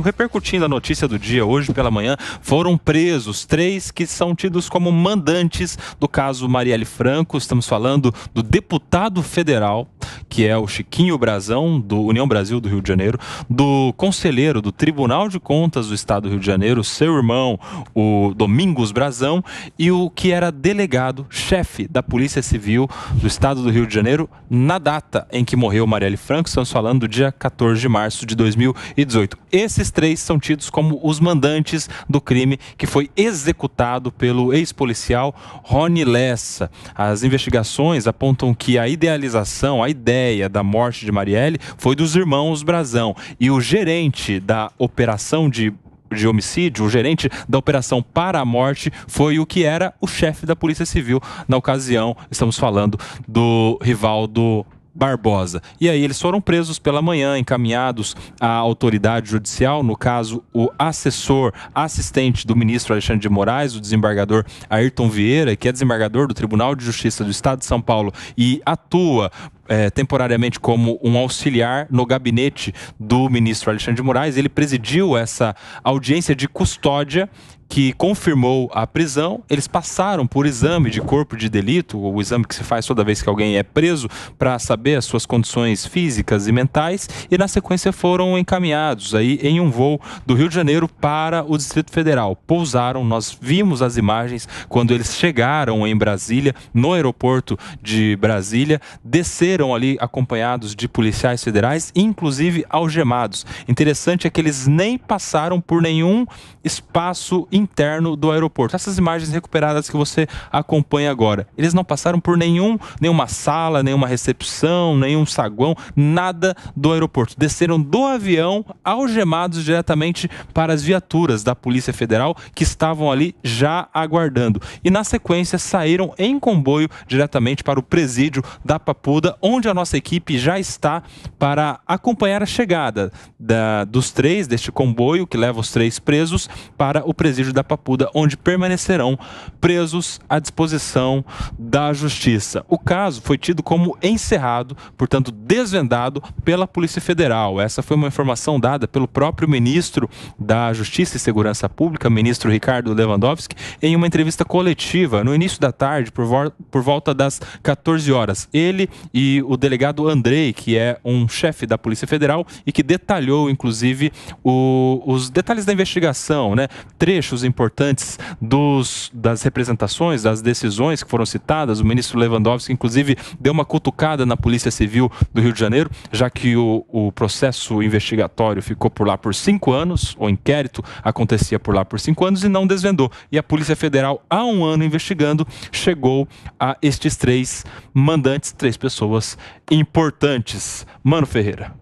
repercutindo a notícia do dia, hoje pela manhã foram presos três que são tidos como mandantes do caso Marielle Franco. Estamos falando do deputado federal, que é o Chiquinho Brazão, do União Brasil do Rio de Janeiro, do conselheiro do Tribunal de Contas do Estado do Rio de Janeiro, seu irmão, o Domingos Brazão, e o que era delegado, chefe da Polícia Civil do Estado do Rio de Janeiro, na data em que morreu Marielle Franco. Estamos falando do dia 14 de março de 2018. Esse esses três são tidos como os mandantes do crime que foi executado pelo ex-policial Rony Lessa. As investigações apontam que a idealização, a ideia da morte de Marielle foi dos irmãos Brazão e o gerente da operação de de homicídio, o gerente da operação para a morte foi o que era o chefe da Polícia Civil na ocasião. Estamos falando do Rivaldo Barbosa. E aí eles foram presos pela manhã, encaminhados à autoridade judicial, no caso o assessor, assistente do ministro Alexandre de Moraes, o desembargador Ayrton Vieira, que é desembargador do Tribunal de Justiça do Estado de São Paulo e atua é, temporariamente como um auxiliar no gabinete do ministro Alexandre de Moraes. Ele presidiu essa audiência de custódia que confirmou a prisão. Eles passaram por exame de corpo de delito, o exame que se faz toda vez que alguém é preso, para saber as suas condições físicas e mentais, e na sequência foram encaminhados aí em um voo do Rio de Janeiro para o Distrito Federal. Pousaram, nós vimos as imagens quando eles chegaram em Brasília, no aeroporto de Brasília, desceram ali acompanhados de policiais federais, inclusive algemados. Interessante é que eles nem passaram por nenhum espaço interno do aeroporto. Essas imagens recuperadas que você acompanha agora. Eles não passaram por nenhum, nenhuma sala, nenhuma recepção, nenhum saguão, nada do aeroporto. Desceram do avião algemados diretamente para as viaturas da Polícia Federal que estavam ali já aguardando. E na sequência saíram em comboio diretamente para o presídio da Papuda, onde a nossa equipe já está para acompanhar a chegada da, dos três, deste comboio que leva os três presos para o presídio da Papuda, onde permanecerão presos à disposição da justiça. O caso foi tido como encerrado, portanto, desvendado pela Polícia Federal. Essa foi uma informação dada pelo próprio ministro da Justiça e Segurança Pública, ministro Ricardo Lewandowski, em uma entrevista coletiva no início da tarde, por, vo por volta das 14 horas. Ele e o delegado Andrei, que é um chefe da Polícia Federal e que detalhou, inclusive, o, os detalhes da investigação, né? trechos pontos importantes dos, das representações, das decisões que foram citadas. O ministro Lewandowski, inclusive, deu uma cutucada na Polícia Civil do Rio de Janeiro, já que o, o processo investigatório ficou por lá por cinco anos, o inquérito acontecia por lá por cinco anos e não desvendou. E a Polícia Federal, há um ano investigando, chegou a estes três mandantes, três pessoas importantes. Mano Ferreira.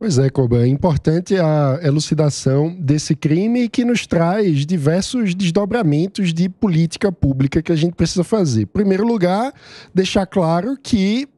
Pois é, Coban. É importante a elucidação desse crime que nos traz diversos desdobramentos de política pública que a gente precisa fazer. Em primeiro lugar, deixar claro que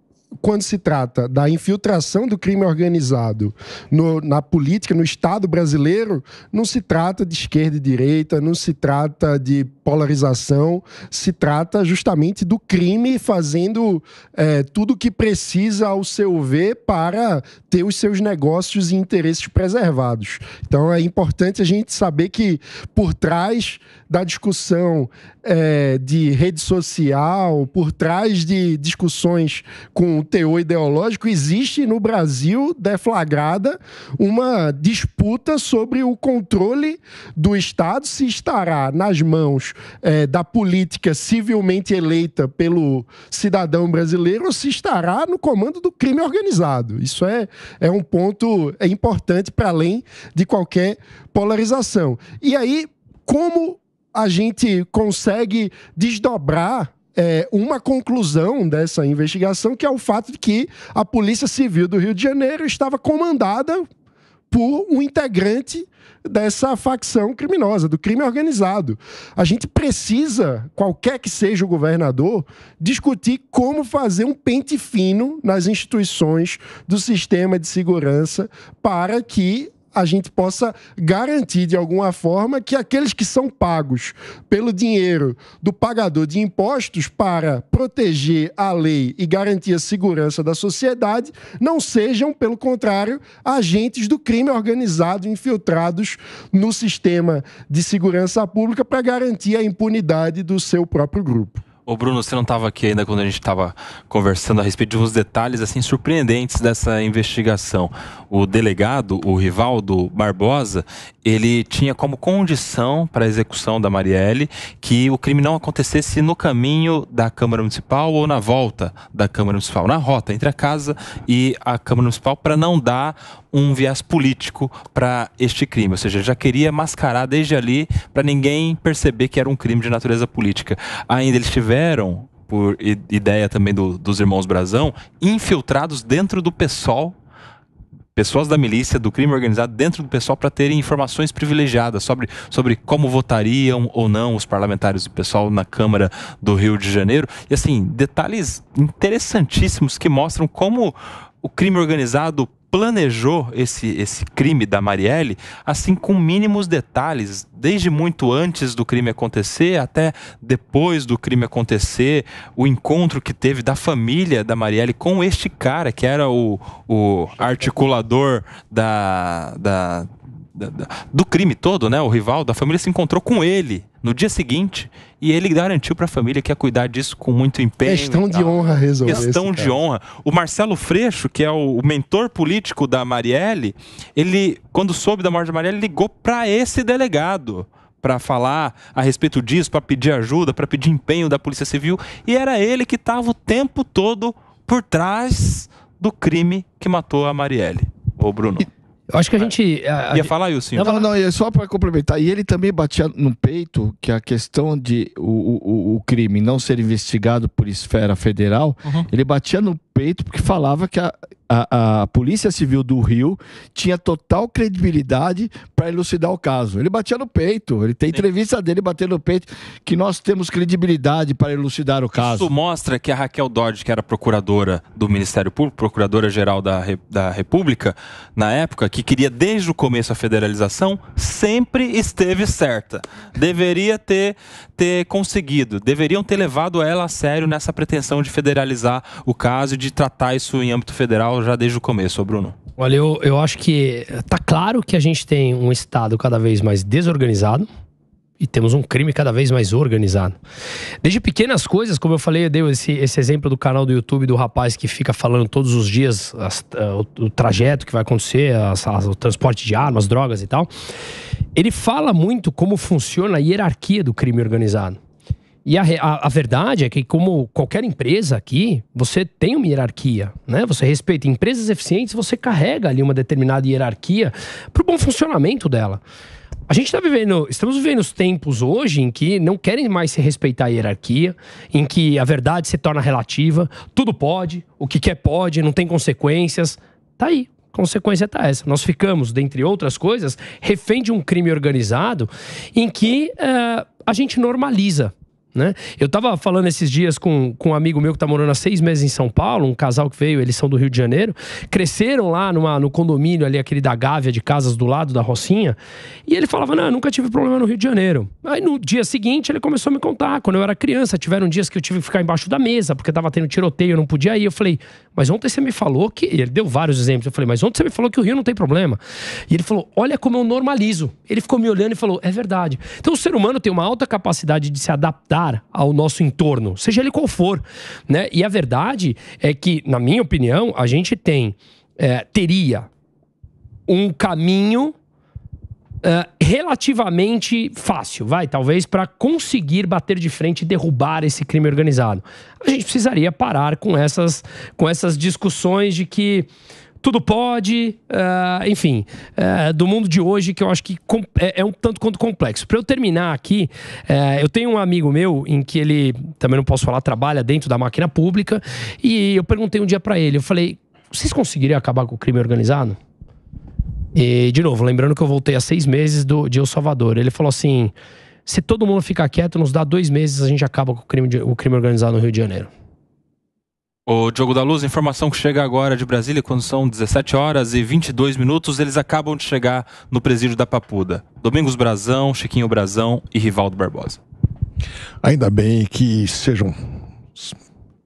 quando se trata da infiltração do crime organizado no, na política, no Estado brasileiro, não se trata de esquerda e direita, não se trata de polarização se trata justamente do crime fazendo é, tudo que precisa, ao seu ver, para ter os seus negócios e interesses preservados. Então é importante a gente saber que por trás da discussão é, de rede social, por trás de discussões com o teor ideológico, existe no Brasil deflagrada uma disputa sobre o controle do Estado se estará nas mãos é, da política civilmente eleita pelo cidadão brasileiro ou se estará no comando do crime organizado. Isso é, é um ponto é importante para além de qualquer polarização. E aí, como a gente consegue desdobrar é, uma conclusão dessa investigação, que é o fato de que a Polícia Civil do Rio de Janeiro estava comandada por um integrante dessa facção criminosa, do crime organizado. A gente precisa, qualquer que seja o governador, discutir como fazer um pente fino nas instituições do sistema de segurança para que a gente possa garantir de alguma forma que aqueles que são pagos pelo dinheiro do pagador de impostos para proteger a lei e garantir a segurança da sociedade não sejam, pelo contrário, agentes do crime organizado infiltrados no sistema de segurança pública para garantir a impunidade do seu próprio grupo. Ô Bruno, você não estava aqui ainda quando a gente estava conversando a respeito de uns detalhes assim surpreendentes dessa investigação. O delegado, o Rivaldo Barbosa, ele tinha como condição para a execução da Marielle que o crime não acontecesse no caminho da Câmara Municipal ou na volta da Câmara Municipal, na rota entre a casa e a Câmara Municipal, para não dar um viés político para este crime, ou seja, já queria mascarar desde ali para ninguém perceber que era um crime de natureza política. Ainda eles tiveram por ideia também do, dos irmãos Brazão, infiltrados dentro do PSOL pessoas da milícia, do crime organizado dentro do pessoal para terem informações privilegiadas sobre, sobre como votariam ou não os parlamentares do pessoal na Câmara do Rio de Janeiro. E assim, detalhes interessantíssimos que mostram como o crime organizado planejou esse, esse crime da Marielle, assim, com mínimos detalhes, desde muito antes do crime acontecer até depois do crime acontecer, o encontro que teve da família da Marielle com este cara, que era o, o articulador da, da do crime todo, né? O rival da família se encontrou com ele no dia seguinte e ele garantiu para a família que ia cuidar disso com muito empenho. Questão de honra resolver. Questão de honra. O Marcelo Freixo, que é o mentor político da Marielle, ele, quando soube da morte da Marielle, ligou para esse delegado para falar a respeito disso, para pedir ajuda, para pedir empenho da Polícia Civil e era ele que estava o tempo todo por trás do crime que matou a Marielle. Ô, Bruno. E Acho que a gente. É. A, a... Ia falar, o Não, não, não, é só para complementar. E ele também batia no peito que a questão de o, o, o crime não ser investigado por esfera federal, uhum. ele batia no peito porque falava que a, a, a Polícia Civil do Rio tinha total credibilidade para elucidar o caso. Ele batia no peito, ele tem Sim. entrevista dele batendo no peito que nós temos credibilidade para elucidar o caso. Isso mostra que a Raquel Dodge, que era procuradora do Ministério Público, procuradora-geral da, da República, na época, que queria desde o começo a federalização, sempre esteve certa. Deveria ter, ter conseguido, deveriam ter levado ela a sério nessa pretensão de federalizar o caso e de tratar isso em âmbito federal já desde o começo, Bruno? Olha, eu, eu acho que tá claro que a gente tem um Estado cada vez mais desorganizado e temos um crime cada vez mais organizado. Desde pequenas coisas, como eu falei, eu dei esse, esse exemplo do canal do YouTube do rapaz que fica falando todos os dias as, eh, o, o, trajeto que vai acontecer, as, as, o transporte de armas, drogas e tal. Ele fala muito como funciona a hierarquia do crime organizado. E a, a, a, verdade é que, como qualquer empresa aqui, você tem uma hierarquia, né? Você respeita empresas eficientes, você carrega ali uma determinada hierarquia para o bom funcionamento dela. A gente está vivendo, estamos vivendo os tempos hoje em que não querem mais se respeitar a hierarquia, em que a verdade se torna relativa, tudo pode, o que quer pode, não tem consequências. Tá aí, consequência tá essa. Nós ficamos, dentre outras coisas, refém de um crime organizado em que uh, a gente normaliza né? Eu tava falando esses dias com, com um amigo meu que tá morando há seis meses em São Paulo, um casal que veio, eles são do Rio de Janeiro, cresceram lá numa, no condomínio ali, aquele da Gávea de casas do lado da Rocinha, e ele falava, não, eu nunca tive problema no Rio de Janeiro. Aí no dia seguinte ele começou a me contar, quando eu era criança, tiveram dias que eu tive que ficar embaixo da mesa, porque tava tendo tiroteio, eu não podia ir. Eu falei, mas ontem você me falou que... E ele deu vários exemplos, eu falei, mas ontem você me falou que o Rio não tem problema. E ele falou, olha como eu normalizo. Ele ficou me olhando e falou, é verdade. Então o ser humano tem uma alta capacidade de se adaptar ao nosso entorno, seja ele qual for. Né? E a verdade é que, na minha opinião, a gente tem, é, teria um caminho é, relativamente fácil, vai, talvez, para conseguir bater de frente e derrubar esse crime organizado. A gente precisaria parar com essas, com essas discussões de que tudo pode, uh, enfim, uh, do mundo de hoje que eu acho que é, é, um tanto quanto complexo. Para eu terminar aqui, uh, eu tenho um amigo meu em que ele, também não posso falar, trabalha dentro da máquina pública, e eu perguntei um dia para ele, eu falei, vocês conseguiriam acabar com o crime organizado? E, de novo, lembrando que eu voltei há seis meses do, de El Salvador. Ele falou assim: se todo mundo ficar quieto, nos dá dois meses, a gente acaba com o crime, o crime organizado no Rio de Janeiro. O Diogo da Luz, informação que chega agora de Brasília, quando são 17 horas e 22 minutos, eles acabam de chegar no presídio da Papuda. Domingos Brazão, Chiquinho Brazão e Rivaldo Barbosa. Ainda bem que sejam.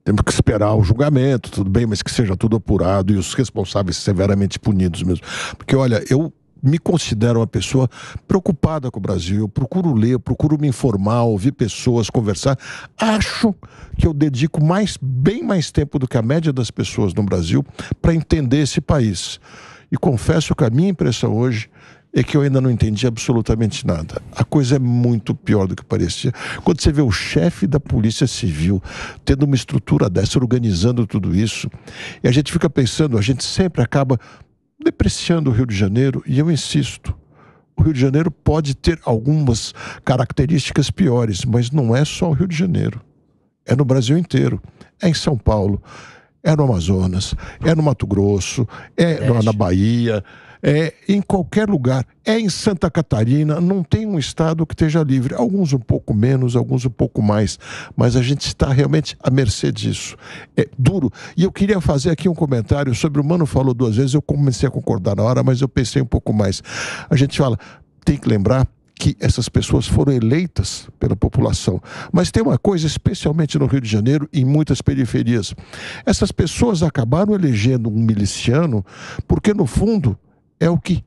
Temos que esperar o julgamento, tudo bem, mas que seja tudo apurado e os responsáveis severamente punidos mesmo. Porque, olha, eu me considero uma pessoa preocupada com o Brasil. Eu procuro ler, procuro me informar, ouvir pessoas, conversar. Acho que eu dedico mais, bem mais tempo do que a média das pessoas no Brasil para entender esse país. E confesso que a minha impressão hoje é que eu ainda não entendi absolutamente nada. A coisa é muito pior do que parecia. Quando você vê o chefe da Polícia Civil tendo uma estrutura dessa, organizando tudo isso, e a gente fica pensando, a gente sempre acaba depreciando o Rio de Janeiro, e eu insisto, o Rio de Janeiro pode ter algumas características piores, mas não é só o Rio de Janeiro. É no Brasil inteiro. É em São Paulo, é no Amazonas, é no Mato Grosso, é, é na Bahia, é em qualquer lugar, é em Santa Catarina, não tem um estado que esteja livre. Alguns um pouco menos, alguns um pouco mais, mas a gente está realmente à mercê disso. É duro. E eu queria fazer aqui um comentário sobre o Mano falou duas vezes, eu comecei a concordar na hora, mas eu pensei um pouco mais. A gente fala, tem que lembrar que essas pessoas foram eleitas pela população. Mas tem uma coisa, especialmente no Rio de Janeiro e em muitas periferias: essas pessoas acabaram elegendo um miliciano porque, no fundo, é o que,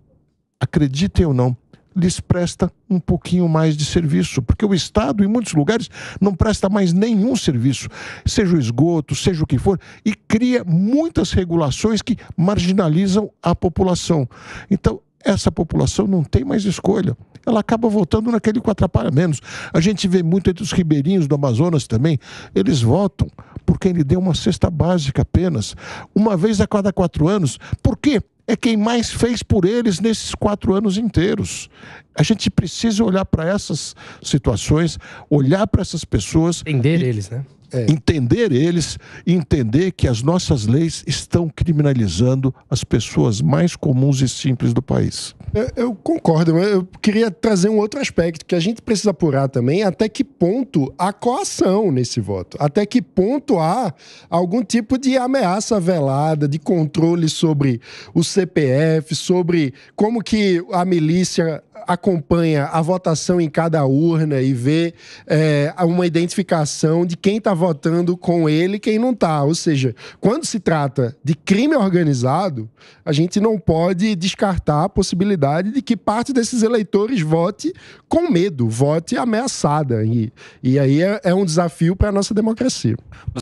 acreditem ou não, lhes presta um pouquinho mais de serviço, porque o Estado, em muitos lugares, não presta mais nenhum serviço, seja o esgoto, seja o que for, e cria muitas regulações que marginalizam a população. Então, essa população não tem mais escolha. Ela acaba voltando naquele que atrapalha menos. A gente vê muito entre os ribeirinhos do Amazonas também, eles votam por quem lhe deu uma cesta básica apenas, uma vez a cada quatro anos. Por quê? É quem mais fez por eles nesses quatro anos inteiros. A gente precisa olhar para essas situações, olhar para essas pessoas. Entender e... eles, né? É. Entender eles, entender que as nossas leis estão criminalizando as pessoas mais comuns e simples do país. Eu, eu concordo, eu queria trazer um outro aspecto que a gente precisa apurar também até que ponto há coação nesse voto, até que ponto há algum tipo de ameaça velada, de controle sobre o CPF, sobre como que a milícia acompanha a votação em cada urna e vê é, uma identificação de quem está votando com ele e quem não está. Ou seja, quando se trata de crime organizado, a gente não pode descartar a possibilidade de que parte desses eleitores vote com medo, vote ameaçada. E, e aí é, é um desafio para a nossa democracia.